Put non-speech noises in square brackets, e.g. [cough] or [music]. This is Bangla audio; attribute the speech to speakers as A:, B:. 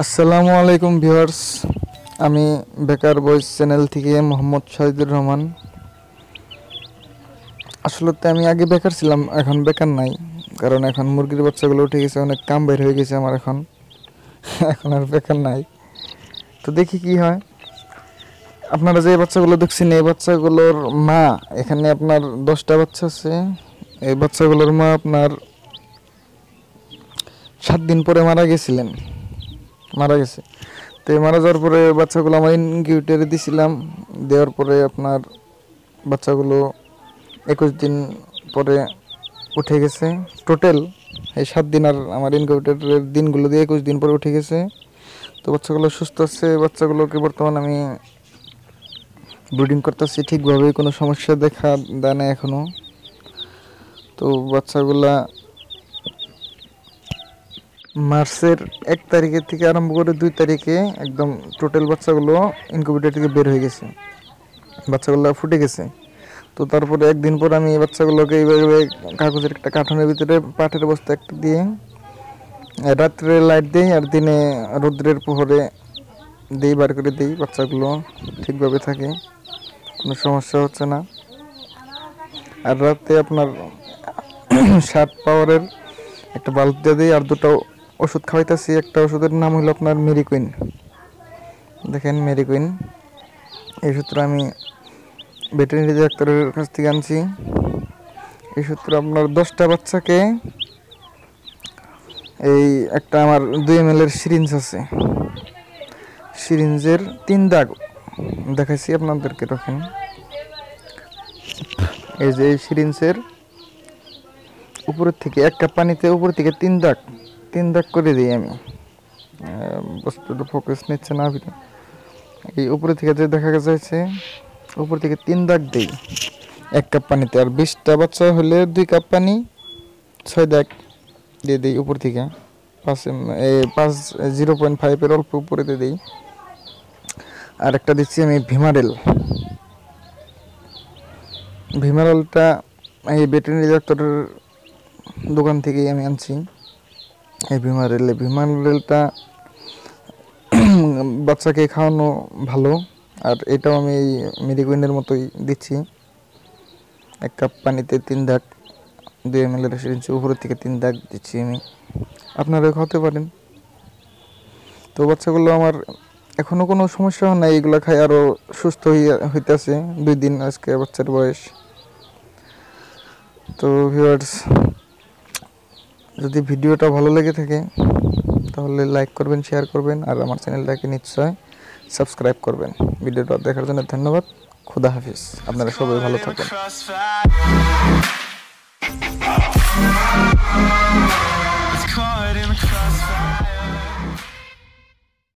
A: আসসালামু আলাইকুম ভিউয়ার্স আমি বেকার বয়েস চ্যানেল থেকে মোহাম্মদ শহীদুর রহমান আসলে তো আমি আগে বেকার ছিলাম এখন বেকার নাই কারণ এখন মুরগির বাচ্চাগুলো উঠে গেছে অনেক কাম বের হয়ে গেছে আমার এখন এখন আর বেকার নাই তো দেখি কি হয় আপনারা যে বাচ্চাগুলো দেখছেন এই বাচ্চাগুলোর মা এখানে আপনার দশটা বাচ্চা আছে এই বাচ্চাগুলোর মা আপনার সাত দিন পরে মারা গেছিলেন মারা গেছে তো মারা যাওয়ার পরে বাচ্চাগুলো আমার ইনকিউটারে দিছিলাম দেওয়ার পরে আপনার বাচ্চাগুলো একুশ দিন পরে উঠে গেছে টোটাল এই সাত দিন আর আমার ইনকিউটারের দিনগুলো দিয়ে একুশ দিন পরে উঠে গেছে তো বাচ্চাগুলো সুস্থ আছে বাচ্চাগুলোকে বর্তমান আমি ব্রিডিং করতেছি ঠিকভাবে কোনো সমস্যা দেখা দেয় না এখনও তো বাচ্চাগুলা মার্চের এক তারিখের থেকে আরম্ভ করে দুই তারিখে একদম টোটাল বাচ্চাগুলো ইনকিউবেটার থেকে বের হয়ে গেছে বাচ্চাগুলো ফুটে গেছে তো তারপরে একদিন পর আমি এই বাচ্চাগুলোকে এইভাবে কাগজের একটা কাঠনের ভিতরে পাটের বস্তা একটা দিয়ে রাত্রে লাইট দিই আর দিনে রৌদ্রের প্রহরে দিই বার করে দিই বাচ্চাগুলো ঠিকভাবে থাকে কোনো সমস্যা হচ্ছে না আর রাতে আপনার ষাট [clears throat] পাওয়ারের একটা বাল্ব দিয়ে দিই আর দুটো ওষুধ খাওয়াইতেছি একটা ওষুধের নাম হলো আপনার মেরিকুইন দেখেন মেরিকুইন এই সূত্র আমি ভেটেরিনারি ডাক্তারের কাছ থেকে আনছি এই সূত্র আপনার দশটা বাচ্চাকে এই একটা আমার দুই এম এর সিরিঞ্জ আছে সিরিঞ্জের তিন দাগ দেখাইছি আপনাদেরকে রাখেন এই যে সিরিঞ্জের উপরের থেকে এক কাপ পানিতে উপর থেকে তিন দাগ তিন দাগ করে দিই আমি বস্তুটা ফোকাস নিচ্ছে না ভিতরে এই উপরে থেকে যে দেখা যাচ্ছে উপর থেকে তিন দাগ দিই এক কাপ পানিতে আর বিশটা বাচ্চা হলে দুই কাপ পানি ছয় দাগ দিয়ে দিই উপর থেকে পাঁচ পাঁচ জিরো পয়েন্ট ফাইভের অল্প উপরে দিয়ে দিই আর একটা দিচ্ছি আমি ভিমারেল ভিমারেলটা এই ভেটেরিনারি ডাক্তারের দোকান থেকেই আমি আনছি এই বিমার রেলে বিমান রেলটা [clears throat] বাচ্চাকে খাওয়ানো ভালো আর এটাও আমি এই মেরিকুইনের মতোই দিচ্ছি এক কাপ পানিতে তিন দাগ দুই এম এল এর ইঞ্চি উপরের থেকে তিন দাগ দিচ্ছি আমি আপনারা খাওয়াতে পারেন তো বাচ্চাগুলো আমার এখনও কোনো সমস্যা হয় না এইগুলো খাই আরও সুস্থ হইয়া হইতেছে দুই দিন আজকে বাচ্চার বয়স তো ভিউয়ার্স যদি ভিডিওটা ভালো লেগে থাকে তাহলে লাইক করবেন শেয়ার করবেন আর আমার চ্যানেলটাকে নিশ্চয় সাবস্ক্রাইব করবেন ভিডিওটা দেখার জন্য ধন্যবাদ খুদা হাফিজ আপনারা সবাই ভালো থাকবেন